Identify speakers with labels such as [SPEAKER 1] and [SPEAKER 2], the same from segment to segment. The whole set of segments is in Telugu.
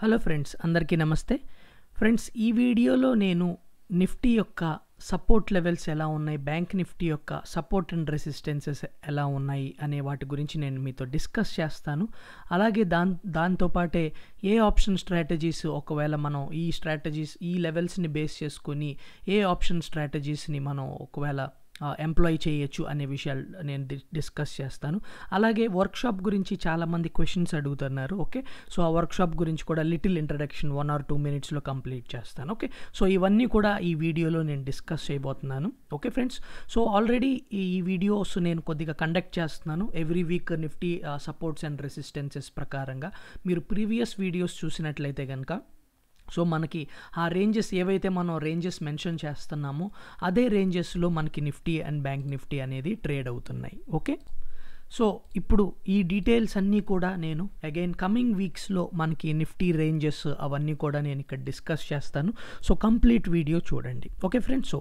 [SPEAKER 1] హలో ఫ్రెండ్స్ అందరికీ నమస్తే ఫ్రెండ్స్ ఈ వీడియోలో నేను నిఫ్టీ యొక్క సపోర్ట్ లెవెల్స్ ఎలా ఉన్నాయి బ్యాంక్ నిఫ్టీ యొక్క సపోర్ట్ అండ్ రెసిస్టెన్సెస్ ఎలా ఉన్నాయి అనే వాటి గురించి నేను మీతో డిస్కస్ చేస్తాను అలాగే దాన్ దాంతోపాటే ఏ ఆప్షన్ స్ట్రాటజీస్ ఒకవేళ మనం ఈ స్ట్రాటజీస్ ఈ లెవెల్స్ని బేస్ చేసుకొని ఏ ఆప్షన్ స్ట్రాటజీస్ని మనం ఒకవేళ ఎంప్లాయ్ చేయొచ్చు అనే విషయాలు నేను డిస్కస్ చేస్తాను అలాగే వర్క్షాప్ గురించి చాలామంది క్వశ్చన్స్ అడుగుతున్నారు ఓకే సో ఆ వర్క్షాప్ గురించి కూడా little introduction one or two మినిట్స్లో కంప్లీట్ చేస్తాను ఓకే సో ఇవన్నీ కూడా ఈ వీడియోలో నేను డిస్కస్ చేయబోతున్నాను ఓకే ఫ్రెండ్స్ సో ఆల్రెడీ ఈ వీడియోస్ నేను కొద్దిగా కండక్ట్ చేస్తున్నాను every week Nifty supports and resistances ప్రకారంగా మీరు ప్రీవియస్ వీడియోస్ చూసినట్లయితే కనుక సో మనకి ఆ రేంజెస్ ఏవైతే మనం రేంజెస్ మెన్షన్ చేస్తున్నామో అదే రేంజెస్లో మనకి నిఫ్టీ అండ్ బ్యాంక్ నిఫ్టీ అనేది ట్రేడ్ అవుతున్నాయి ఓకే సో ఇప్పుడు ఈ డీటెయిల్స్ అన్నీ కూడా నేను అగైన్ కమింగ్ వీక్స్లో మనకి నిఫ్టీ రేంజెస్ అవన్నీ కూడా నేను ఇక్కడ డిస్కస్ చేస్తాను సో కంప్లీట్ వీడియో చూడండి ఓకే ఫ్రెండ్స్ సో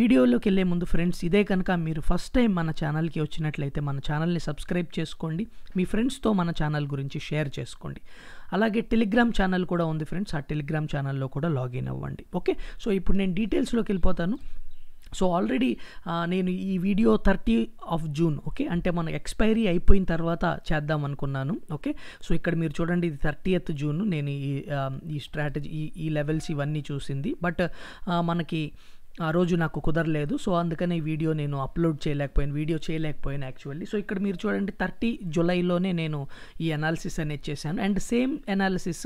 [SPEAKER 1] వీడియోలోకి వెళ్ళే ముందు ఫ్రెండ్స్ ఇదే కనుక మీరు ఫస్ట్ టైం మన ఛానల్కి వచ్చినట్లయితే మన ఛానల్ని సబ్స్క్రైబ్ చేసుకోండి మీ ఫ్రెండ్స్తో మన ఛానల్ గురించి షేర్ చేసుకోండి అలాగే టెలిగ్రామ్ ఛానల్ కూడా ఉంది ఫ్రెండ్స్ ఆ టెలిగ్రామ్ ఛానల్లో కూడా లాగిన్ అవ్వండి ఓకే సో ఇప్పుడు నేను డీటెయిల్స్లోకి వెళ్ళిపోతాను సో ఆల్రెడీ నేను ఈ video thirty of June okay అంటే మన ఎక్స్పైరీ అయిపోయిన తర్వాత చేద్దాం అనుకున్నాను ఓకే సో ఇక్కడ మీరు చూడండి ఇది థర్టీయత్ జూన్ నేను ఈ ఈ స్ట్రాటజీ ఈ ఈ లెవెల్స్ ఇవన్నీ చూసింది బట్ మనకి ఆ రోజు నాకు కుదరలేదు సో అందుకనే వీడియో నేను అప్లోడ్ చేయలేకపోయాను వీడియో చేయలేకపోయాను యాక్చువల్లీ సో ఇక్కడ మీరు చూడండి థర్టీ జూలైలోనే నేను ఈ అనాలిసిస్ అనేది చేశాను అండ్ సేమ్ అనాలిసిస్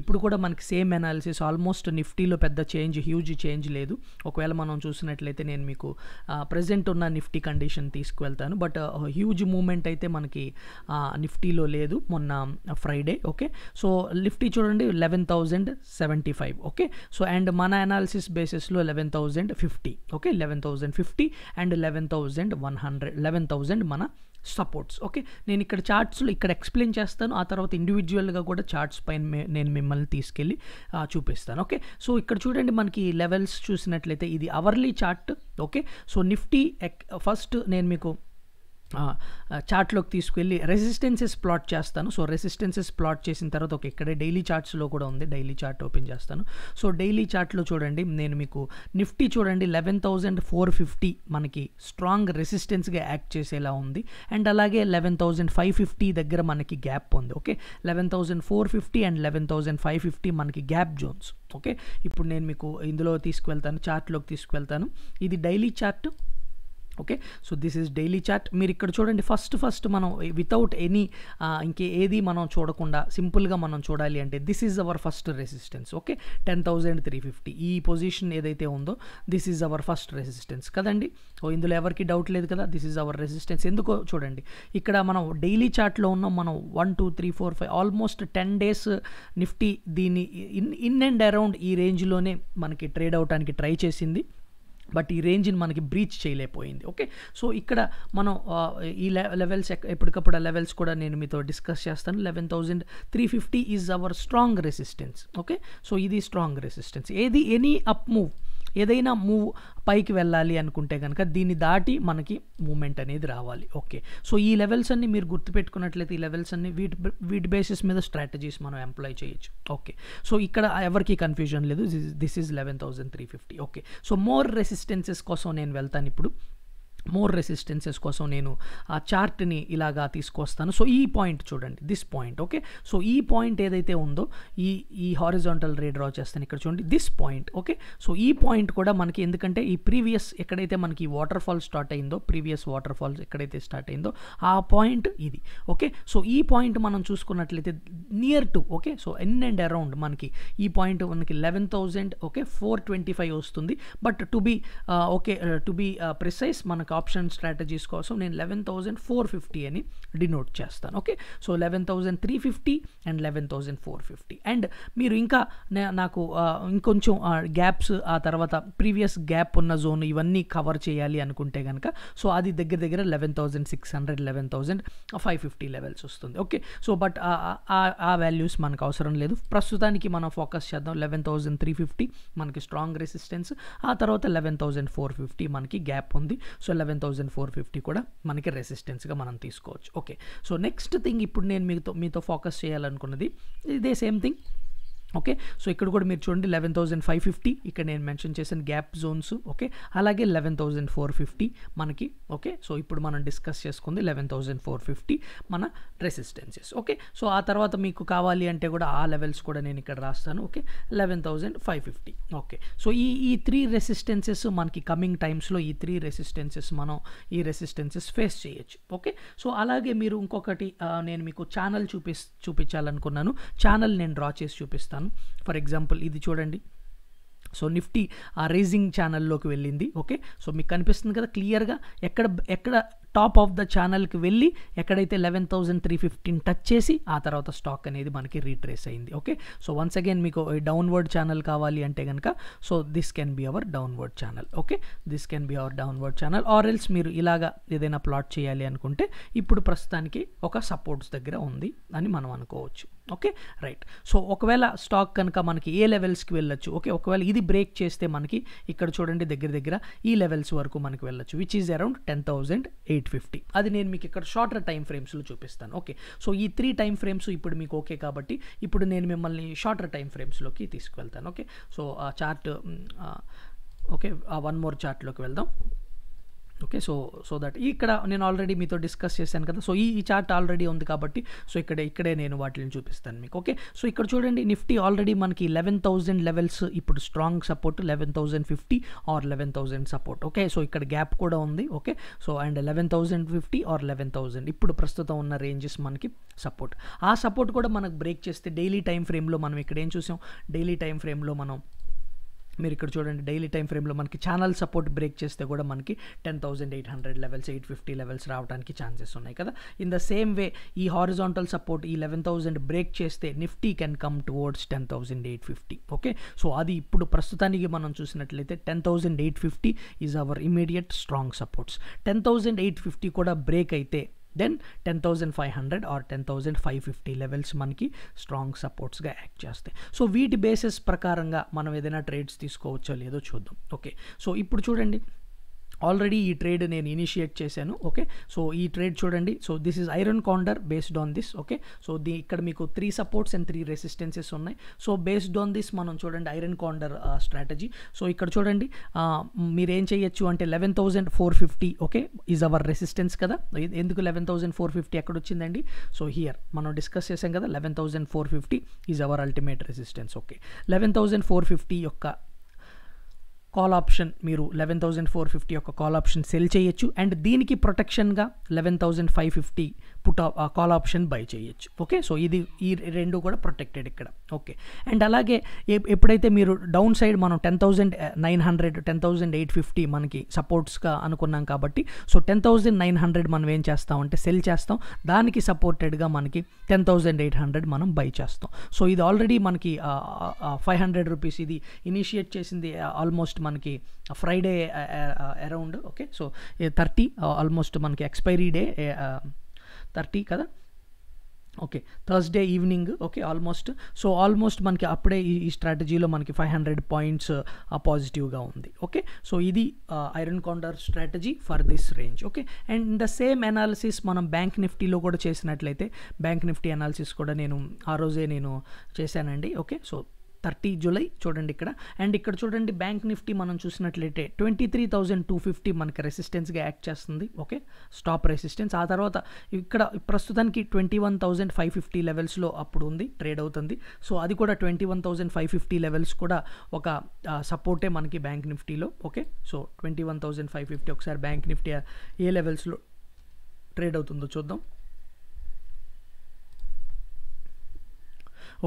[SPEAKER 1] ఇప్పుడు కూడా మనకి సేమ్ అనాలిసిస్ ఆల్మోస్ట్ నిఫ్టీలో పెద్ద చేంజ్ హ్యూజ్ చేంజ్ లేదు ఒకవేళ మనం చూసినట్లయితే నేను మీకు ప్రజెంట్ ఉన్న నిఫ్టీ కండిషన్ తీసుకువెళ్తాను బట్ హ్యూజ్ మూమెంట్ అయితే మనకి నిఫ్టీలో లేదు మొన్న ఫ్రైడే ఓకే సో నిఫ్టీ చూడండి eleven thousand seventy five okay so and మన అనాలిసిస్ బేసిస్లో eleven thousand fifty okay eleven thousand fifty and eleven thousand one hundred eleven thousand మన సపోర్ట్స్ ఓకే నేను ఇక్కడ చార్ట్స్లో ఇక్కడ ఎక్స్ప్లెయిన్ చేస్తాను ఆ తర్వాత ఇండివిజువల్గా కూడా చార్ట్స్ పైన నేను మిమ్మల్ని తీసుకెళ్ళి చూపిస్తాను ఓకే సో ఇక్కడ చూడండి మనకి లెవెల్స్ చూసినట్లయితే ఇది hourly chart okay so Nifty first నేను మీకు చార్ట్లోకి తీసుకెళ్ళి రెసిస్టెన్సెస్ ప్లాట్ చేస్తాను సో రెసిస్టెన్సెస్ ప్లాట్ చేసిన తర్వాత ఒక ఇక్కడే డైలీ చార్ట్స్లో కూడా ఉంది డైలీ చార్ట్ ఓపెన్ చేస్తాను సో డైలీ చార్ట్లో చూడండి నేను మీకు నిఫ్టీ చూడండి లెవెన్ థౌజండ్ ఫోర్ ఫిఫ్టీ మనకి స్ట్రాంగ్ రెసిస్టెన్స్గా యాక్ట్ చేసేలా ఉంది అండ్ అలాగే లెవెన్ థౌజండ్ ఫైవ్ ఫిఫ్టీ దగ్గర మనకి గ్యాప్ ఉంది okay eleven thousand four fifty and eleven thousand five fifty మనకి గ్యాప్ జోన్స్ ఓకే ఇప్పుడు నేను మీకు ఇందులో తీసుకువెళ్తాను చార్ట్లోకి తీసుకువెళ్తాను ఇది daily chart okay so this is daily chart మీరు ఇక్కడ చూడండి ఫస్ట్ ఫస్ట్ మనం వితౌట్ eh, ఎనీ ah, ఇంకే ఏది మనం చూడకుండా సింపుల్గా మనం చూడాలి అంటే this is our first resistance okay ten thousand three fifty ఈ పొజిషన్ ఏదైతే ఉందో this is our first resistance కదండి ఓ ఇందులో ఎవరికి డౌట్ లేదు కదా దిస్ ఈజ్ అవర్ రెసిస్టెన్స్ ఎందుకో చూడండి ఇక్కడ మనం డైలీ చార్ట్లో ఉన్న మనం one two three four five almost ten days Nifty దీన్ని ఇన్ ఇన్ అండ్ అరౌండ్ ఈ రేంజ్లోనే మనకి ట్రేడ్ అవటానికి ట్రై చేసింది బట్ ఈ రేంజ్ని మనకి బ్రీచ్ చేయలేకపోయింది ఓకే సో ఇక్కడ మనం ఈ లెవెల్స్ ఎప్పటికప్పుడు ఆ లెవెల్స్ కూడా నేను మీతో డిస్కస్ చేస్తాను eleven thousand three fifty is our strong resistance okay so ఇది స్ట్రాంగ్ రెసిస్టెన్స్ ఏది ఎనీ అప్ మూవ్ ఏదైనా మూవ్ పైకి వెళ్ళాలి అనుకుంటే కనుక దీన్ని దాటి మనకి మూమెంట్ అనేది రావాలి ఓకే సో ఈ లెవెల్స్ అన్ని మీరు గుర్తుపెట్టుకున్నట్లయితే ఈ లెవెల్స్ అన్ని వీటి వీటి బేసిస్ మీద స్ట్రాటజీస్ మనం ఎంప్లాయ్ చేయొచ్చు ఓకే సో ఇక్కడ ఎవరికి కన్ఫ్యూజన్ లేదు this is eleven thousand three fifty okay so more resistances కోసం నేను వెళ్తాను ఇప్పుడు మోర్ రెసిస్టెన్సెస్ కోసం నేను ఆ చార్ట్ని ఇలాగా తీసుకొస్తాను సో ఈ పాయింట్ చూడండి దిస్ పాయింట్ ఓకే సో ఈ పాయింట్ ఏదైతే ఉందో ఈ ఈ హారిజాంటల్ రే డ్రా చేస్తాను ఇక్కడ చూడండి దిస్ పాయింట్ ఓకే సో ఈ పాయింట్ కూడా మనకి ఎందుకంటే ఈ ప్రీవియస్ ఎక్కడైతే మనకి వాటర్ ఫాల్ స్టార్ట్ అయిందో ప్రీవియస్ వాటర్ ఫాల్స్ ఎక్కడైతే స్టార్ట్ అయిందో ఆ పాయింట్ ఇది ఓకే సో ఈ పాయింట్ మనం చూసుకున్నట్లయితే near to okay so in and around మనకి ఈ పాయింట్ మనకి eleven thousand okay four twenty five వస్తుంది but to be okay to be precise మనకు ఆప్షన్ స్ట్రాటజీస్ కోసం నేను లెవెన్ థౌజండ్ ఫోర్ ఫిఫ్టీ అని డినోట్ చేస్తాను okay so eleven thousand three fifty and eleven thousand four fifty and మీరు ఇంకా నాకు ఇంకొంచెం గ్యాప్స్ ఆ తర్వాత ప్రీవియస్ గ్యాప్ ఉన్న జోన్ ఇవన్నీ కవర్ చేయాలి అనుకుంటే కనుక సో అది దగ్గర దగ్గర eleven thousand six hundred eleven thousand five fifty levels వస్తుంది ఓకే సో బట్ ఆ వాల్యూస్ మనకు అవసరం లేదు ప్రస్తుతానికి మనం ఫోకస్ చేద్దాం లెవెన్ థౌజండ్ త్రీ ఫిఫ్టీ మనకి స్ట్రాంగ్ రెసిస్టెన్స్ ఆ తర్వాత లెవెన్ థౌజండ్ ఫోర్ ఫిఫ్టీ మనకి గ్యాప్ ఉంది so eleven thousand four fifty కూడా మనకి రెసిస్టెన్స్గా మనం తీసుకోవచ్చు ఓకే సో నెక్స్ట్ థింగ్ ఇప్పుడు నేను మీతో మీతో ఫోకస్ చేయాలనుకున్నది ఇదే సేమ్ థింగ్ ఓకే సో ఇక్కడ కూడా మీరు చూడండి లెవెన్ థౌసండ్ ఫైవ్ ఫిఫ్టీ ఇక్కడ నేను మెన్షన్ చేసిన గ్యాప్ జోన్స్ ఓకే అలాగే లెవెన్ థౌసండ్ ఫోర్ ఫిఫ్టీ మనకి ఓకే సో ఇప్పుడు మనం డిస్కస్ చేసుకుంది లెవెన్ థౌసండ్ ఫోర్ ఫిఫ్టీ మన రెసిస్టెన్సెస్ ఓకే సో ఆ తర్వాత మీకు కావాలి అంటే కూడా ఆ లెవెల్స్ కూడా నేను ఇక్కడ రాస్తాను okay eleven thousand five fifty okay so ఈ ఈ త్రీ రెసిస్టెన్సెస్ మనకి కమింగ్ టైమ్స్లో ఈ త్రీ రెసిస్టెన్సెస్ మనం ఈ రెసిస్టెన్సెస్ ఫేస్ చేయొచ్చు ఓకే సో అలాగే మీరు ఇంకొకటి నేను మీకు ఛానల్ చూపి చూపించాలనుకున్నాను ఛానల్ నేను డ్రా చేసి చూపిస్తాను చేశాను ఫర్ ఎగ్జాంపుల్ ఇది చూడండి సో నిఫ్టీ ఆ రేజింగ్ ఛానల్లోకి వెళ్ళింది ఓకే సో మీకు కనిపిస్తుంది కదా క్లియర్గా ఎక్కడ ఎక్కడ టాప్ ఆఫ్ ద ఛానల్కి వెళ్ళి ఎక్కడైతే eleven thousand three fifteen touch చేసి ఆ తర్వాత స్టాక్ అనేది మనకి రీట్రేస్ అయింది ఓకే సో వన్స్ అగైన్ మీకు డౌన్వర్డ్ ఛానల్ కావాలి అంటే కనుక so this can be our downward channel okay this can be our downward channel or else మీరు ఇలాగా ఏదైనా ప్లాట్ చేయాలి అనుకుంటే ఇప్పుడు ప్రస్తుతానికి ఒక సపోర్ట్స్ దగ్గర ఉంది అని మనం అనుకోవచ్చు ఓకే రైట్ సో ఒకవేళ స్టాక్ కనుక మనకి ఏ లెవెల్స్కి వెళ్ళొచ్చు ఓకే ఒకవేళ ఇది బ్రేక్ చేస్తే మనకి ఇక్కడ చూడండి దగ్గర దగ్గర ఈ లెవెల్స్ వరకు మనకి వెళ్ళొచ్చు which is around ten thousand eight eight fifty అది నేను మీకు ఇక్కడ షార్టర్ టైం ఫ్రేమ్స్లో చూపిస్తాను ఓకే సో ఈ త్రీ టైం ఫ్రేమ్స్ ఇప్పుడు మీకు ఓకే కాబట్టి ఇప్పుడు నేను మిమ్మల్ని షార్టర్ టైం ఫ్రేమ్స్లోకి తీసుకువెళ్తాను ఓకే సో ఆ చార్ట్ ఓకే ఆ వన్ మోర్ చార్ట్లోకి వెళ్దాం ఓకే సో సో దట్ ఇక్కడ నేను ఆల్రెడీ మీతో డిస్కస్ చేశాను కదా సో ఈ చార్ట్ ఆల్రెడీ ఉంది కాబట్టి సో ఇక్కడ ఇక్కడే నేను వాటిని చూపిస్తాను మీకు ఓకే సో ఇక్కడ చూడండి నిఫ్టీ ఆల్రెడీ మనకి లెవెన్ థౌజండ్ లెవెల్స్ ఇప్పుడు strong support eleven thousand fifty or eleven thousand support okay so ఇక్కడ గ్యాప్ కూడా ఉంది okay so and eleven thousand fifty or eleven thousand ఇప్పుడు ప్రస్తుతం ఉన్న రేంజెస్ మనకి సపోర్ట్ ఆ సపోర్ట్ కూడా మనకు బ్రేక్ చేస్తే డైలీ టైం ఫ్రేమ్లో మనం ఇక్కడ ఏం చూసాం డైలీ టైం ఫ్రేమ్లో మనం మీరు ఇక్కడ చూడండి డైలీ టైం ఫ్రేమ్లో మనకి ఛానల్ సపోర్ట్ బ్రేక్ చేస్తే కూడా మనకి ten thousand eight hundred levels eight fifty levels రావడానికి ఛాన్సెస్ ఉన్నాయి కదా ఇన్ ద సేమ్ వే ఈ హారిజాంటల్ సపోర్ట్ ఈ లెవెన్ థౌసండ్ బ్రేక్ చేస్తే Nifty can come towards ten thousand eight fifty okay so అది ఇప్పుడు ప్రస్తుతానికి మనం చూసినట్లయితే ten thousand eight fifty is our immediate strong supports ten thousand eight fifty కూడా బ్రేక్ అయితే then ten thousand five hundred or ten thousand five fifty levels మనకి స్ట్రాంగ్ సపోర్ట్స్గా యాక్ట్ చేస్తాయి సో వీటి బేసిస్ ప్రకారంగా మనం ఏదైనా ట్రేడ్స్ తీసుకోవచ్చో లేదో చూద్దాం ఓకే సో ఇప్పుడు చూడండి ఆల్రెడీ ఈ ట్రేడ్ నేను ఇనిషియేట్ చేశాను ఓకే సో ఈ ట్రేడ్ చూడండి so this is iron condor based on this okay so దీ ఇక్కడ మీకు three supports and three resistances ఉన్నాయి సో బేస్డ్ ఆన్ దిస్ మనం చూడండి ఐరన్ కాండర్ స్ట్రాటజీ సో ఇక్కడ చూడండి మీరు ఏం చేయొచ్చు అంటే eleven thousand four fifty okay is our resistance కదా ఎందుకు లెవెన్ థౌజండ్ ఫోర్ ఫిఫ్టీ ఎక్కడ వచ్చిందండి సో హియర్ మనం డిస్కస్ చేసాం కదా eleven thousand four fifty is our ultimate resistance okay eleven thousand four fifty యొక్క కాల్ ఆప్షన్ మీరు లెవెన్ థౌజండ్ ఫోర్ ఫిఫ్టీ యొక్క కాల్ ఆప్షన్ సెల్ చేయొచ్చు అండ్ దీనికి ప్రొటెక్షన్గా eleven thousand five fifty put call option buy చేయొచ్చు ఓకే సో ఇది ఈ రెండు కూడా ప్రొటెక్టెడ్ ఇక్కడ ఓకే అండ్ అలాగే ఎప్పుడైతే మీరు డౌన్ సైడ్ మనం ten thousand nine hundred ten thousand eight fifty మనకి సపోర్ట్స్గా అనుకున్నాం కాబట్టి so ten thousand nine hundred మనం ఏం చేస్తాం అంటే సెల్ చేస్తాం దానికి సపోర్టెడ్గా మనకి టెన్ థౌజండ్ ఎయిట్ హండ్రెడ్ మనం బై చేస్తాం సో ఇది ఆల్రెడీ మనకి ఫైవ్ హండ్రెడ్ రూపీస్ ఇది ఇనిషియేట్ చేసింది ఆల్మోస్ట్ మనకి Friday around okay so thirty almost మనకి ఎక్స్పైరీ డే థర్టీ కదా okay Thursday evening okay almost so almost మనకి అప్పుడే ఈ స్ట్రాటజీలో మనకి ఫైవ్ హండ్రెడ్ పాయింట్స్ పాజిటివ్గా ఉంది ఓకే సో ఇది iron counter strategy for this range okay and the same analysis మనం బ్యాంక్ నిఫ్టీలో కూడా చేసినట్లయితే బ్యాంక్ నిఫ్టీ అనాలిసిస్ కూడా నేను ఆ రోజే నేను చేశానండి ఓకే సో థర్టీ జూలై చూడండి ఇక్కడ అండ్ ఇక్కడ చూడండి బ్యాంక్ నిఫ్టీ మనం చూసినట్లయితే twenty three thousand two fifty మనకి రెసిస్టెన్స్గా యాక్ట్ చేస్తుంది ఓకే స్టాప్ రెసిస్టెన్స్ ఆ తర్వాత ఇక్కడ ప్రస్తుతానికి twenty one thousand five fifty లెవెల్స్లో అప్పుడు ఉంది ట్రేడ్ అవుతుంది సో అది కూడా twenty one thousand five fifty levels కూడా ఒక సపోర్టే మనకి బ్యాంక్ నిఫ్టీలో okay so twenty one thousand five fifty ఒకసారి బ్యాంక్ నిఫ్టీ ఏ లెవెల్స్లో ట్రేడ్ అవుతుందో చూద్దాం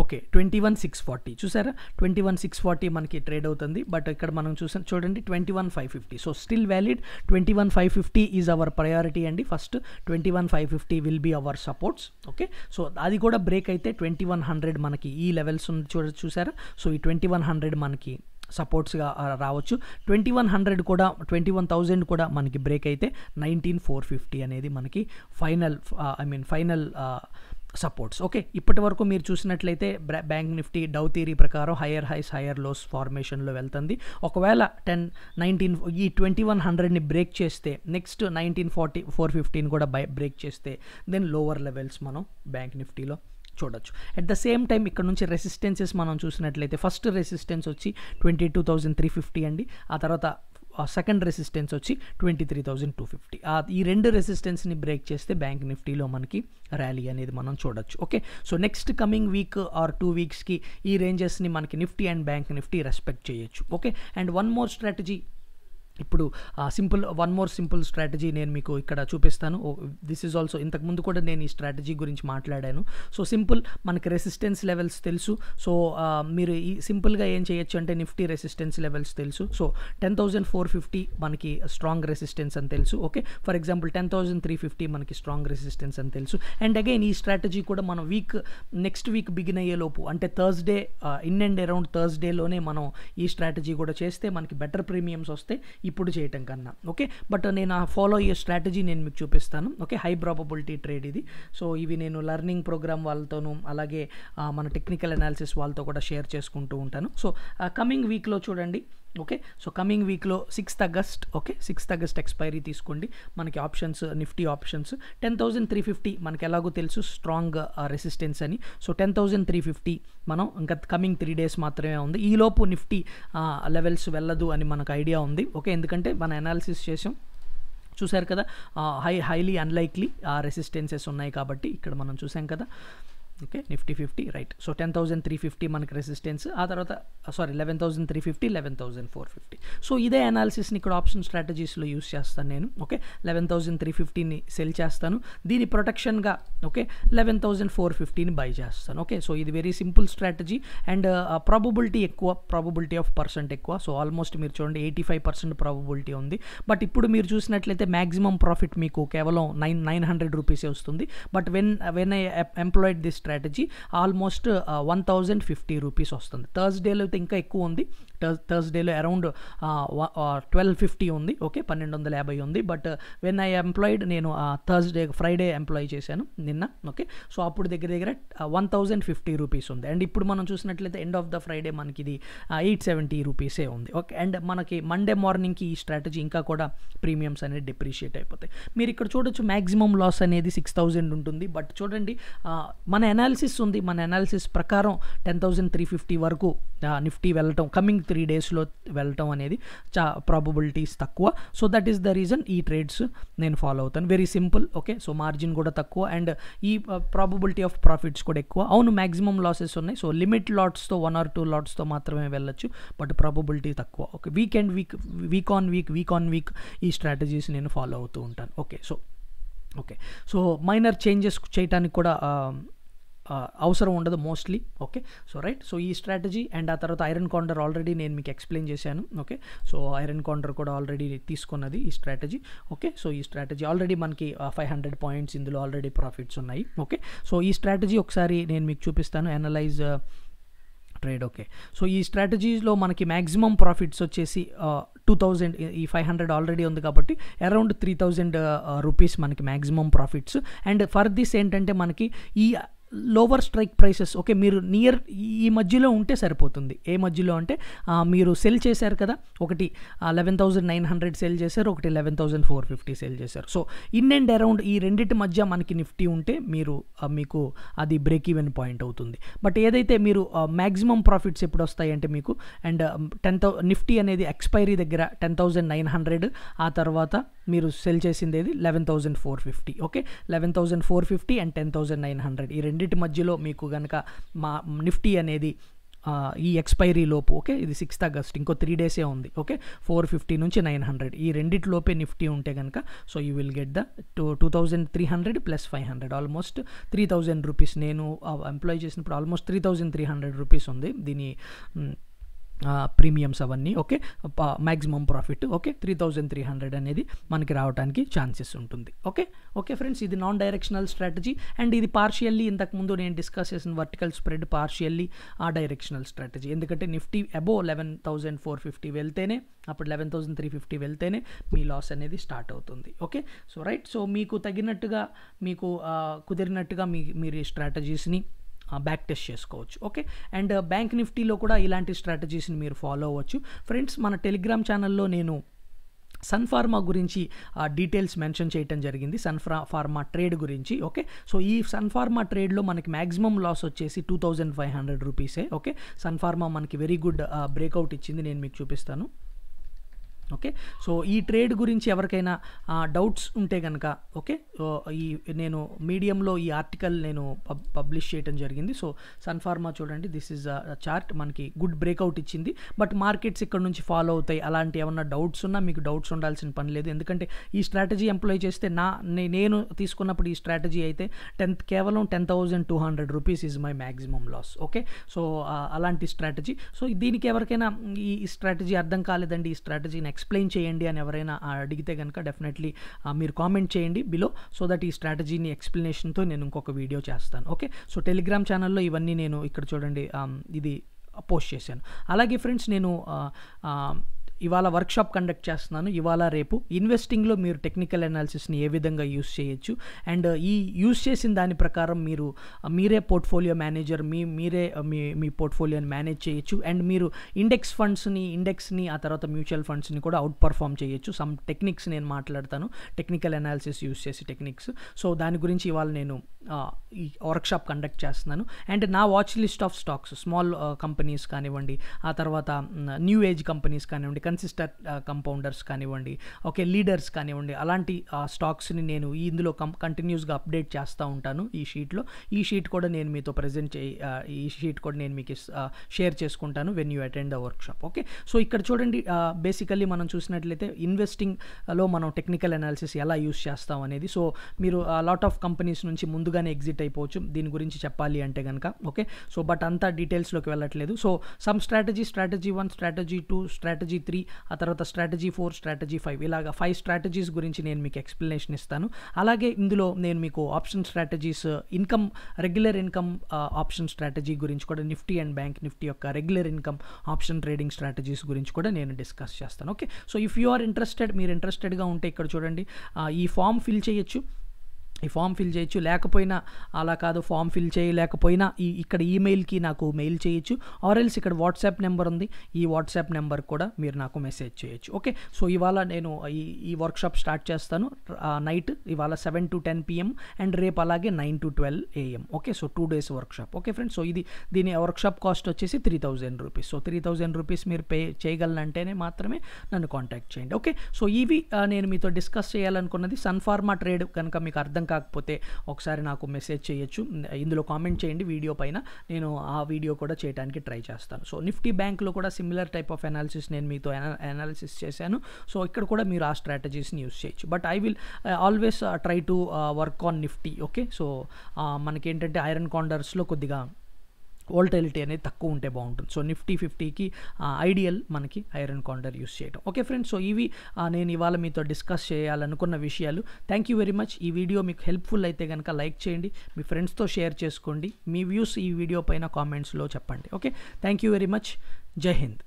[SPEAKER 1] okay twenty one six forty చూసారా ట్వంటీ వన్ సిక్స్ ఫార్టీ మనకి ట్రేడ్ అవుతుంది బట్ ఇక్కడ మనం చూసాం చూడండి twenty one five fifty so still valid twenty one five fifty is our priority అండి first twenty one five fifty will be our supports okay so అది కూడా బ్రేక్ అయితే ట్వంటీ వన్ హండ్రెడ్ మనకి ఈ లెవెల్స్ చూడ చూసారా సో ఈ ట్వంటీ వన్ హండ్రెడ్ మనకి సపోర్ట్స్గా రావచ్చు ట్వంటీ వన్ హండ్రెడ్ కూడా ట్వంటీ వన్ థౌజండ్ కూడా మనకి బ్రేక్ అయితే నైన్టీన్ ఫోర్ ఫిఫ్టీ అనేది మనకి final I mean final supports okay ఇప్పటి వరకు మీరు చూసినట్లయితే బ్యాంక్ నిఫ్టీ డౌ థీరీ ప్రకారం హయ్యర్ హైస్ హయ్యర్ లోస్ ఫార్మేషన్లో వెళ్తుంది ఒకవేళ టెన్ నైన్టీన్ ఈ ట్వంటీ వన్ హండ్రెడ్ని బ్రేక్ చేస్తే next nineteen forty four fifteen కూడా బై బ్రేక్ చేస్తే దెన్ లోవర్ లెవెల్స్ మనం బ్యాంక్ నిఫ్టీలో చూడొచ్చు అట్ ద సేమ్ టైం ఇక్కడ నుంచి రెసిస్టెన్సెస్ మనం చూసినట్లయితే ఫస్ట్ రెసిస్టెన్స్ వచ్చి twenty two thousand three fifty అండి ఆ తర్వాత సెకండ్ రెసిస్టెన్స్ వచ్చి twenty three thousand two fifty ఈ రెండు రెసిస్టెన్స్ని బ్రేక్ చేస్తే బ్యాంక్ నిఫ్టీలో మనకి ర్యాలీ అనేది మనం చూడొచ్చు okay so next coming week or two వీక్స్కి ఈ రేంజెస్ని మనకి Nifty and bank Nifty respect చేయొచ్చు okay and one more strategy ఇప్పుడు simple one more simple strategy నేను మీకు ఇక్కడ చూపిస్తాను దిస్ ఈజ్ ఆల్సో ఇంతకుముందు కూడా నేను ఈ స్ట్రాటజీ గురించి మాట్లాడాను సో సింపుల్ మనకి రెసిస్టెన్స్ లెవెల్స్ తెలుసు సో మీరు ఈ సింపుల్గా ఏం చేయొచ్చు అంటే నిఫ్టీ రెసిస్టెన్స్ లెవెల్స్ తెలుసు so ten thousand four fifty మనకి స్ట్రాంగ్ రెసిస్టెన్స్ అని తెలుసు okay for example ten thousand three fifty మనకి స్ట్రాంగ్ రెసిస్టెన్స్ అని తెలుసు అండ్ అగైన్ ఈ స్ట్రాటజీ కూడా మనం వీక్ నెక్స్ట్ వీక్ బిగిన్ అయ్యే లోపు అంటే థర్స్డే ఇన్ అండ్ అరౌండ్ థర్స్డేలోనే మనం ఈ స్ట్రాటజీ కూడా చేస్తే మనకి బెటర్ ప్రీమియమ్స్ వస్తే ఇప్పుడు చేయటం కన్నా ఓకే బట్ నేను ఆ ఫాలో అయ్యే స్ట్రాటజీ నేను మీకు చూపిస్తాను ఓకే హై ప్రాబబిలిటీ ట్రేడ్ ఇది సో ఇవి నేను లెర్నింగ్ ప్రోగ్రామ్ వాళ్ళతోనూ అలాగే మన టెక్నికల్ అనాలిసిస్ వాళ్ళతో కూడా షేర్ చేసుకుంటూ ఉంటాను సో కమింగ్ వీక్లో చూడండి ఓకే సో కమింగ్ వీక్లో sixth August okay sixth August expiry తీసుకోండి మనకి options Nifty options ten thousand three fifty మనకి ఎలాగో తెలుసు స్ట్రాంగ్ రెసిస్టెన్స్ అని so ten thousand three fifty మనం ఇంకా కమింగ్ త్రీ డేస్ మాత్రమే ఉంది ఈలోపు నిఫ్టీ లెవెల్స్ వెళ్ళదు అని మనకు ఐడియా ఉంది ఓకే ఎందుకంటే మన అనాలిసిస్ చేసాం చూశారు కదా హై హైలీ అన్లైక్లీ రెసిస్టెన్సెస్ ఉన్నాయి కాబట్టి ఇక్కడ మనం చూసాం కదా okay Nifty fifty right so ten thousand three fifty మనకి రెసిస్టెన్స్ ఆ తర్వాత sorry uh, eleven thousand three fifty eleven thousand four fifty so ఇదే అనాలిసిస్ని ఇక్కడ ఆప్షన్ స్ట్రాటజీస్లో యూస్ చేస్తాను నేను ఓకే లెవెన్ థౌసండ్ త్రీ ఫిఫ్టీని సెల్ చేస్తాను దీని ప్రొటెక్షన్గా ఓకే లెవెన్ థౌసండ్ ఫోర్ ఫిఫ్టీని బై చేస్తాను ఓకే సో ఇది very simple strategy and probability ఎక్కువ ప్రాబబిలిటీ ఆఫ్ పర్సెంట్ ఎక్కువ సో ఆల్మోస్ట్ మీరు చూడండి ఎయిటీ ఫైవ్ పర్సెంట్ ప్రాబబిలిటీ ఉంది బట్ ఇప్పుడు మీరు చూసినట్లయితే మ్యాక్సిమం ప్రాఫిట్ మీకు కేవలం నైన్ నైన్ హండ్రెడ్ రూపీసే వస్తుంది but when when I employed this strategy almost one thousand fifty rupees వస్తుంది థర్స్డేలో అయితే ఇంకా ఎక్కువ ఉంది థర్స్డేలో అరౌండ్ ట్వెల్వ్ ఫిఫ్టీ ఉంది ఓకే పన్నెండు వందల యాభై ఉంది బట్ వెన్ ఐ ఎంప్లాయిడ్ నేను థర్స్డే ఫ్రైడే ఎంప్లాయ్ చేశాను నిన్న ఓకే సో అప్పుడు దగ్గర దగ్గర వన్ థౌజండ్ ఫిఫ్టీ రూపీస్ ఉంది అండ్ ఇప్పుడు మనం చూసినట్లయితే ఎండ్ ఆఫ్ ద ఫ్రైడే మనకి ఇది ఎయిట్ సెవెంటీ రూపీసే ఉంది ఓకే అండ్ మనకి మండే మార్నింగ్కి ఈ స్ట్రాటజీ ఇంకా కూడా ప్రీమియమ్స్ అనేది డిప్రిషియేట్ అయిపోతాయి మీరు ఇక్కడ చూడొచ్చు మ్యాక్సిమం లాస్ అనేది సిక్స్ థౌజండ్ ఉంటుంది బట్ చూడండి మన అనాలిసిస్ ఉంది మన అనాలిసిస్ ప్రకారం టెన్ థౌజండ్ త్రీ ఫిఫ్టీ వరకు నిఫ్టీ వెళ్ళటం కమింగ్ త్రీ డేస్లో వెళ్ళటం అనేది చా ప్రాబబిలిటీస్ తక్కువ so that is the reason ఈ ట్రేడ్స్ నేను ఫాలో అవుతాను very simple okay so margin కూడా తక్కువ అండ్ ఈ ప్రాబబిలిటీ ఆఫ్ ప్రాఫిట్స్ కూడా ఎక్కువ అవును మ్యాక్సిమం లాసెస్ ఉన్నాయి సో లిమిట్ లాట్స్తో వన్ ఆర్ టూ లాట్స్తో మాత్రమే వెళ్ళొచ్చు బట్ ప్రాబబిలిటీ తక్కువ okay week and week week on week week on week ఈ స్ట్రాటజీస్ నేను ఫాలో అవుతూ ఉంటాను okay so okay so minor changes చేయడానికి కూడా అవసరం ఉండదు mostly okay so right so ఈ స్ట్రాటజీ అండ్ ఆ తర్వాత ఐరన్ కాండర్ ఆల్రెడీ నేను మీకు ఎక్స్ప్లెయిన్ చేశాను ఓకే సో ఐరన్ కాండర్ కూడా ఆల్రెడీ తీసుకున్నది ఈ స్ట్రాటజీ ఓకే సో ఈ స్ట్రాటజీ ఆల్రెడీ మనకి ఫైవ్ హండ్రెడ్ పాయింట్స్ ఇందులో ఆల్రెడీ ప్రాఫిట్స్ ఉన్నాయి ఓకే సో ఈ స్ట్రాటజీ ఒకసారి నేను మీకు చూపిస్తాను అనలైజ్ ట్రేడ్ ఓకే సో ఈ స్ట్రాటజీస్లో మనకి మ్యాక్సిమం ప్రాఫిట్స్ వచ్చేసి టూ థౌజండ్ ఈ ఫైవ్ హండ్రెడ్ ఆల్రెడీ ఉంది కాబట్టి అరౌండ్ త్రీ థౌజండ్ రూపీస్ మనకి maximum profits and for this ఏంటంటే మనకి ఈ లోవర్ స్ట్రైక్ ప్రైసెస్ ఓకే మీరు నియర్ ఈ మధ్యలో ఉంటే సరిపోతుంది ఏ మధ్యలో అంటే మీరు సెల్ చేశారు కదా ఒకటి eleven thousand nine hundred sell చేశారు ఒకటి eleven thousand four fifty sell చేశారు సో ఇన్ అండ్ అరౌండ్ ఈ రెండింటి మధ్య మనకి నిఫ్టీ ఉంటే మీరు మీకు అది బ్రేక్ ఈవెన్ పాయింట్ అవుతుంది బట్ ఏదైతే మీరు మ్యాక్సిమం ప్రాఫిట్స్ ఎప్పుడు వస్తాయి అంటే మీకు అండ్ టెన్ థౌ నిఫ్టీ అనేది ఎక్స్పైరీ దగ్గర టెన్ థౌజండ్ నైన్ హండ్రెడ్ ఆ తర్వాత మీరు సెల్ చేసింది ఏది eleven thousand four fifty okay eleven thousand four fifty and ten thousand nine hundred ఈ రెండు రెండింటి మధ్యలో మీకు కనుక మా నిఫ్టీ అనేది ఈ ఎక్స్పైరీ లోపు ఓకే ఇది సిక్స్త్ ఆగస్ట్ ఇంకో త్రీ డేసే ఉంది ఓకే ఫోర్ ఫిఫ్టీ నుంచి నైన్ హండ్రెడ్ ఈ రెండింటి లోపే నిఫ్టీ ఉంటే కనుక so you will get the two two thousand three hundred plus five hundred almost three thousand rupees నేను ఎంప్లాయ్ చేసినప్పుడు almost three thousand three hundred rupees ఉంది దీని ప్రీమియమ్స్ అవన్నీ okay maximum profit okay three thousand three hundred అనేది మనకి రావడానికి ఛాన్సెస్ ఉంటుంది ఓకే ఓకే ఫ్రెండ్స్ ఇది నాన్ డైరెక్షనల్ స్ట్రాటజీ అండ్ ఇది పార్షియల్లీ ఇంతకుముందు నేను డిస్కస్ చేసిన వర్టికల్ స్ప్రెడ్ పార్షియల్లీ ఆ డైరెక్షనల్ స్ట్రాటజీ ఎందుకంటే Nifty above eleven thousand four fifty వెళ్తేనే అప్పుడు లెవెన్ థౌసండ్ త్రీ ఫిఫ్టీ వెళ్తేనే మీ లాస్ అనేది స్టార్ట్ అవుతుంది ఓకే సో రైట్ సో మీకు తగినట్టుగా మీకు కుదిరినట్టుగా మీ మీరు ఈ స్ట్రాటజీస్ని బ్యాక్ టెస్ట్ చేసుకోవచ్చు ఓకే అండ్ బ్యాంక్ నిఫ్టీలో కూడా ఇలాంటి స్ట్రాటజీస్ని మీరు ఫాలో అవ్వచ్చు ఫ్రెండ్స్ మన టెలిగ్రామ్ ఛానల్లో నేను సన్ ఫార్మా గురించి డీటెయిల్స్ మెన్షన్ చేయటం జరిగింది సన్ ఫార్మా ట్రేడ్ గురించి ఓకే సో ఈ సన్ ఫార్మా ట్రేడ్లో మనకి మ్యాక్సిమం లాస్ వచ్చేసి టూ థౌజండ్ ఫైవ్ హండ్రెడ్ రూపీసే ఓకే సన్ ఫార్మా మనకి వెరీ గుడ్ బ్రేక్అవుట్ ఇచ్చింది నేను మీకు చూపిస్తాను ఓకే సో ఈ ట్రేడ్ గురించి ఎవరికైనా డౌట్స్ ఉంటే కనుక ఓకే ఈ నేను మీడియంలో ఈ ఆర్టికల్ నేను పబ్లిష్ చేయడం జరిగింది సో సన్ఫార్మా చూడండి దిస్ ఇస్ చార్ట్ మనకి గుడ్ బ్రేక్అవుట్ ఇచ్చింది బట్ మార్కెట్స్ ఇక్కడ నుంచి ఫాలో అవుతాయి అలాంటి ఏమన్నా డౌట్స్ ఉన్నా మీకు డౌట్స్ ఉండాల్సిన పని లేదు ఎందుకంటే ఈ స్ట్రాటజీ ఎంప్లాయ్ చేస్తే నా నేను తీసుకున్నప్పుడు ఈ స్ట్రాటజీ అయితే టెన్త్ కేవలం ten thousand two hundred rupees is my maximum loss okay so అలాంటి స్ట్రాటజీ సో దీనికి ఎవరికైనా ఈ స్ట్రాటజీ అర్థం కాలేదండి ఈ స్ట్రాటజీ నెక్స్ట్ ఎక్స్ప్లెయిన్ చేయండి అని ఎవరైనా అడిగితే కనుక డెఫినెట్లీ మీరు కామెంట్ చేయండి బిలో సో దట్ ఈ స్ట్రాటజీని ఎక్స్ప్లెనేషన్తో నేను ఇంకొక వీడియో చేస్తాను ఓకే సో టెలిగ్రామ్ ఛానల్లో ఇవన్నీ నేను ఇక్కడ చూడండి ఇది పోస్ట్ చేశాను అలాగే ఫ్రెండ్స్ నేను ఇవాళ వర్క్షాప్ కండక్ట్ చేస్తున్నాను ఇవాళ రేపు ఇన్వెస్టింగ్లో మీరు టెక్నికల్ అనాలిసిస్ని ఏ విధంగా యూస్ చేయొచ్చు అండ్ uh, ఈ యూస్ చేసిన దాని ప్రకారం మీరు uh, మీరే పోర్ట్ఫోలియో మేనేజర్ మీ మీరే uh, మీ మీ పోర్ట్ఫోలియోని మేనేజ్ చేయొచ్చు అండ్ మీరు ఇండెక్స్ ఫండ్స్ని ఇండెక్స్ని ఆ తర్వాత మ్యూచువల్ ఫండ్స్ని కూడా అవుట్ పర్ఫామ్ చేయొచ్చు సమ్ టెక్నిక్స్ నేను మాట్లాడతాను టెక్నికల్ అనాలిసిస్ యూస్ చేసి టెక్నిక్స్ సో దాని గురించి ఇవాళ నేను ఈ వర్క్షాప్ కండక్ట్ చేస్తున్నాను అండ్ నా watch list of stocks small companies కానివ్వండి ఆ తర్వాత new age companies consistent compounders కంపౌండర్స్ uh, కానివ్వండి ఓకే లీడర్స్ కానివ్వండి అలాంటి స్టాక్స్ని నేను ఇందులో కం కంటిన్యూస్గా అప్డేట్ చేస్తూ ఉంటాను ఈ షీట్లో ఈ షీట్ కూడా నేను మీతో ప్రజెంట్ చే ఈ షీట్ కూడా నేను మీకు షేర్ చేసుకుంటాను when you attend the workshop okay so ఇక్కడ చూడండి బేసికల్లీ మనం చూసినట్లయితే ఇన్వెస్టింగ్లో మనం టెక్నికల్ అనాలిసిస్ ఎలా యూస్ చేస్తాం అనేది సో మీరు లాట్ ఆఫ్ కంపెనీస్ నుంచి ముందుగానే ఎగ్జిట్ అయిపోవచ్చు దీని గురించి చెప్పాలి అంటే కనుక ఓకే సో బట్ అంతా డీటెయిల్స్లోకి వెళ్ళట్లేదు so some strategy strategy one strategy two strategy three three ఆ తర్వాత స్ట్రాటజీ ఫోర్ స్ట్రాటజీ ఫైవ్ ఇలాగ ఫైవ్ స్ట్రాటజీస్ గురించి నేను మీకు ఎక్స్ప్లెనేషన్ ఇస్తాను అలాగే ఇందులో నేను మీకు option strategies income regular income option strategy గురించి కూడా నిఫ్టీ అండ్ బ్యాంక్ నిఫ్టీ యొక్క regular income option trading strategies గురించి కూడా నేను డిస్కస్ చేస్తాను okay so if you are interested మీరు ఇంట్రెస్టెడ్గా ఉంటే ఇక్కడ చూడండి ఈ ఫామ్ ఫిల్ చేయొచ్చు ఈ ఫామ్ ఫిల్ చేయొచ్చు లేకపోయినా అలా కాదు ఫామ్ ఫిల్ చేయలేకపోయినా ఈ ఇక్కడ ఈమెయిల్కి నాకు మెయిల్ చేయొచ్చు ఆర్ఎల్స్ ఇక్కడ వాట్సాప్ నెంబర్ ఉంది ఈ వాట్సాప్ నెంబర్ కూడా మీరు నాకు మెసేజ్ చేయొచ్చు ఓకే సో ఇవాళ నేను ఈ ఈ వర్క్షాప్ స్టార్ట్ చేస్తాను నైట్ ఇవాళ seven to ten PM and రేపు అలాగే nine to twelve AM okay so two days workshop okay friends so ఇది దీని వర్క్షాప్ కాస్ట్ వచ్చేసి three thousand rupees so three thousand rupees మీరు పే చేయగలనంటేనే మాత్రమే నన్ను కాంటాక్ట్ చేయండి ఓకే సో ఇవి నేను మీతో డిస్కస్ చేయాలనుకున్నది సన్ఫార్మా ట్రేడ్ కనుక మీకు అర్థం కాకపోతే ఒకసారి నాకు మెసేజ్ చేయొచ్చు ఇందులో కామెంట్ చేయండి వీడియో పైన నేను ఆ వీడియో కూడా చేయడానికి ట్రై చేస్తాను సో నిఫ్టీ బ్యాంక్లో కూడా సిమిలర్ టైప్ ఆఫ్ అనాలిసిస్ నేను మీతో అనాలిసిస్ చేశాను సో ఇక్కడ కూడా మీరు ఆ స్ట్రాటజీస్ని యూస్ చేయొచ్చు but I will always try to work on Nifty okay so uh, మనకేంటంటే ఐరన్ కాండర్స్లో కొద్దిగా వోల్టైలిటీ అనేది తక్కువ ఉంటే బాగుంటుంది సో నిఫ్టీ ఫిఫ్టీకి ఐడియల్ మనకి ఐరన్ కాండర్ యూస్ చేయడం ఓకే ఫ్రెండ్స్ సో ఇవి నేను ఇవాళ మీతో డిస్కస్ చేయాలనుకున్న విషయాలు థ్యాంక్ యూ వెరీ మచ్ ఈ వీడియో మీకు హెల్ప్ఫుల్ అయితే కనుక లైక్ చేయండి మీ ఫ్రెండ్స్తో షేర్ చేసుకోండి మీ వ్యూస్ ఈ వీడియో పైన కామెంట్స్లో చెప్పండి okay thank you very much జై హింద్